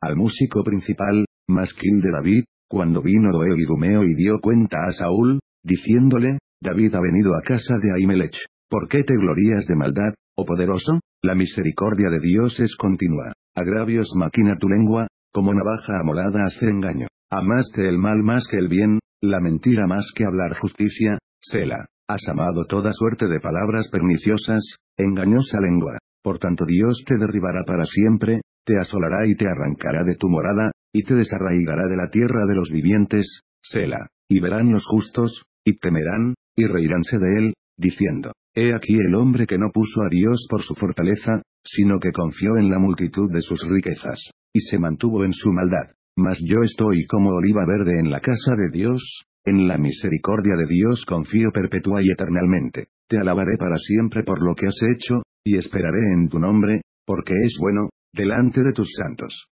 al músico principal, Masquil de David, cuando vino Doeg y Gumeo y dio cuenta a Saúl, diciéndole, David ha venido a casa de Ahimelech, ¿por qué te glorías de maldad, oh poderoso? La misericordia de Dios es continua, agravios maquina tu lengua, como navaja amolada hace engaño, amaste el mal más que el bien, la mentira más que hablar justicia, Sela, has amado toda suerte de palabras perniciosas, engañosa lengua, por tanto Dios te derribará para siempre, te asolará y te arrancará de tu morada, y te desarraigará de la tierra de los vivientes, Sela, y verán los justos, y temerán, y reiránse de él, diciendo, He aquí el hombre que no puso a Dios por su fortaleza, sino que confió en la multitud de sus riquezas, y se mantuvo en su maldad. Mas yo estoy como oliva verde en la casa de Dios, en la misericordia de Dios confío perpetua y eternamente. Te alabaré para siempre por lo que has hecho, y esperaré en tu nombre, porque es bueno, delante de tus santos.